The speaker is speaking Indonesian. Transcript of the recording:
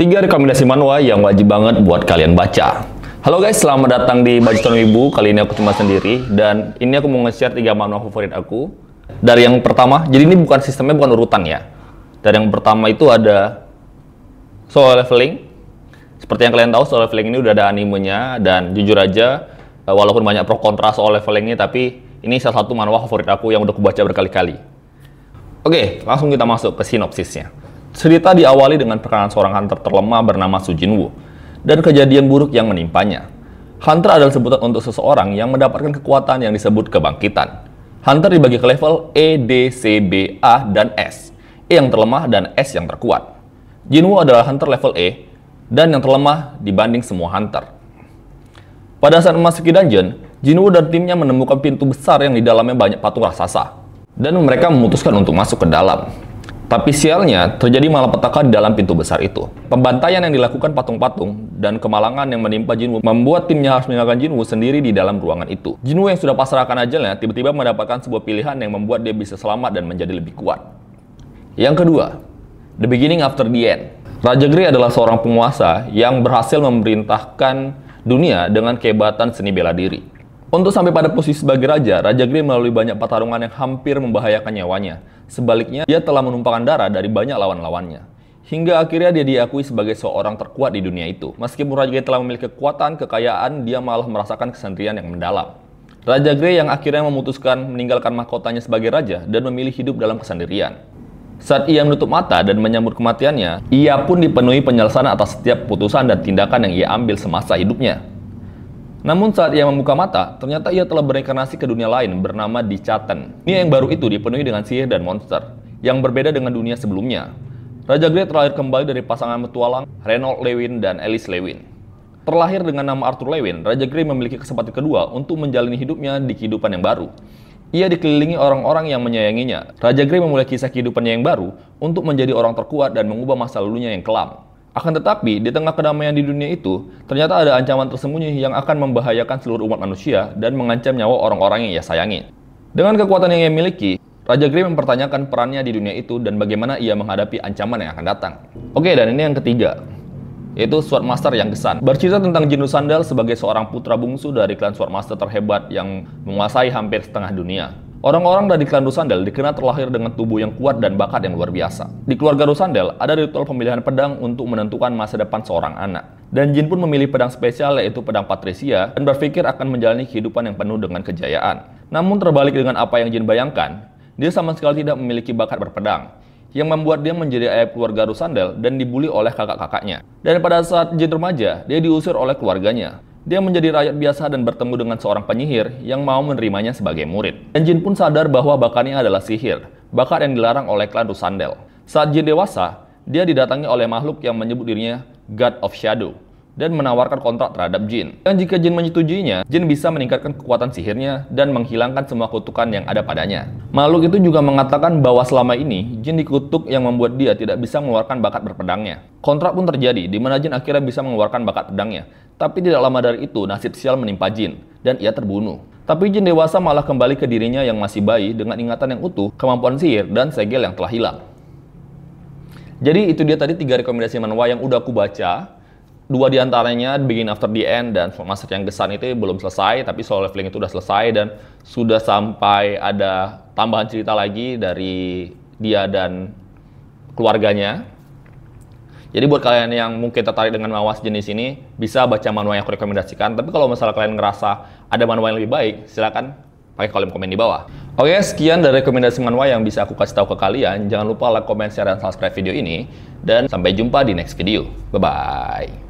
3 rekomendasi manual yang wajib banget buat kalian baca. Halo guys, selamat datang di Budgeton Wibu. Kali ini aku cuma sendiri dan ini aku mau nge-share 3 manual favorit aku. Dari yang pertama, jadi ini bukan sistemnya bukan urutan ya. Dari yang pertama itu ada Solo Leveling. Seperti yang kalian tahu, Solo Leveling ini udah ada animenya dan jujur aja eh, walaupun banyak pro kontra Solo leveling ini tapi ini salah satu manual favorit aku yang udah aku baca berkali-kali. Oke, langsung kita masuk ke sinopsisnya. Cerita diawali dengan perkataan seorang hunter terlemah bernama Sujin Woo dan kejadian buruk yang menimpanya. Hunter adalah sebutan untuk seseorang yang mendapatkan kekuatan yang disebut kebangkitan. Hunter dibagi ke level E, D, C, B, A, dan S. E yang terlemah dan S yang terkuat. Jinwoo adalah hunter level E dan yang terlemah dibanding semua hunter. Pada saat memasuki dungeon, Jinwoo dan timnya menemukan pintu besar yang di dalamnya banyak patung raksasa dan mereka memutuskan untuk masuk ke dalam. Tapi sialnya, terjadi malapetaka di dalam pintu besar itu. Pembantaian yang dilakukan patung-patung dan kemalangan yang menimpa Jinwu membuat timnya harus meninggalkan Jinwu sendiri di dalam ruangan itu. Jinwu yang sudah pasrahkan ajalnya tiba-tiba mendapatkan sebuah pilihan yang membuat dia bisa selamat dan menjadi lebih kuat. Yang kedua, the beginning after the end. Raja Gri adalah seorang penguasa yang berhasil memerintahkan dunia dengan kehebatan seni bela diri. Untuk sampai pada posisi sebagai raja, Raja Grey melalui banyak pertarungan yang hampir membahayakan nyawanya. Sebaliknya, dia telah menumpahkan darah dari banyak lawan-lawannya. Hingga akhirnya dia diakui sebagai seorang terkuat di dunia itu. Meskipun Raja Grey telah memiliki kekuatan, kekayaan, dia malah merasakan kesendirian yang mendalam. Raja Grey yang akhirnya memutuskan meninggalkan mahkotanya sebagai raja dan memilih hidup dalam kesendirian. Saat ia menutup mata dan menyambut kematiannya, ia pun dipenuhi penyelesaian atas setiap putusan dan tindakan yang ia ambil semasa hidupnya. Namun saat ia membuka mata, ternyata ia telah berinkarnasi ke dunia lain bernama Dicaten. Dunia yang baru itu dipenuhi dengan sihir dan monster, yang berbeda dengan dunia sebelumnya. Raja Grey terlahir kembali dari pasangan petualang Reynold Lewin dan Alice Lewin. Terlahir dengan nama Arthur Lewin, Raja Grey memiliki kesempatan kedua untuk menjalani hidupnya di kehidupan yang baru. Ia dikelilingi orang-orang yang menyayanginya. Raja Grey memulai kisah kehidupannya yang baru untuk menjadi orang terkuat dan mengubah masa lalunya yang kelam. Akan tetapi, di tengah kedamaian di dunia itu, ternyata ada ancaman tersembunyi yang akan membahayakan seluruh umat manusia dan mengancam nyawa orang-orang yang ia sayangi. Dengan kekuatan yang ia miliki, Raja Grey mempertanyakan perannya di dunia itu dan bagaimana ia menghadapi ancaman yang akan datang. Oke, dan ini yang ketiga, yaitu Swordmaster yang kesan. Bercerita tentang Jinu Sandal sebagai seorang putra bungsu dari klan Swordmaster terhebat yang menguasai hampir setengah dunia. Orang-orang dari klan Rusandel dikenal terlahir dengan tubuh yang kuat dan bakat yang luar biasa. Di keluarga Rusandel, ada ritual pemilihan pedang untuk menentukan masa depan seorang anak. Dan Jin pun memilih pedang spesial yaitu pedang Patricia dan berpikir akan menjalani kehidupan yang penuh dengan kejayaan. Namun terbalik dengan apa yang Jin bayangkan, dia sama sekali tidak memiliki bakat berpedang yang membuat dia menjadi ayah keluarga Rusandel dan dibully oleh kakak-kakaknya. Dan pada saat Jin remaja, dia diusir oleh keluarganya. Dia menjadi rakyat biasa dan bertemu dengan seorang penyihir yang mau menerimanya sebagai murid. Dan Jin pun sadar bahwa bakatnya adalah sihir, bakat yang dilarang oleh klan Rusandel. Saat Jin dewasa, dia didatangi oleh makhluk yang menyebut dirinya God of Shadow, dan menawarkan kontrak terhadap jin. Dan jika jin menyetujuinya, jin bisa meningkatkan kekuatan sihirnya dan menghilangkan semua kutukan yang ada padanya. Makhluk itu juga mengatakan bahwa selama ini jin dikutuk yang membuat dia tidak bisa mengeluarkan bakat berpedangnya. Kontrak pun terjadi, di mana jin akhirnya bisa mengeluarkan bakat pedangnya. Tapi tidak lama dari itu, nasib sial menimpa jin, dan ia terbunuh. Tapi jin dewasa malah kembali ke dirinya yang masih bayi dengan ingatan yang utuh, kemampuan sihir, dan segel yang telah hilang. Jadi itu dia tadi tiga rekomendasi manhwa yang udah aku baca dua diantaranya Begin After The End dan Master yang Gesan itu belum selesai tapi Solo Leveling itu udah selesai dan sudah sampai ada tambahan cerita lagi dari dia dan keluarganya jadi buat kalian yang mungkin tertarik dengan mawas jenis ini, bisa baca manual yang aku rekomendasikan. Tapi kalau misalnya kalian ngerasa ada manual yang lebih baik, silahkan pakai kolom komen di bawah. Oke, sekian dari rekomendasi manual yang bisa aku kasih tahu ke kalian. Jangan lupa like, komen share, dan subscribe video ini. Dan sampai jumpa di next video. Bye-bye.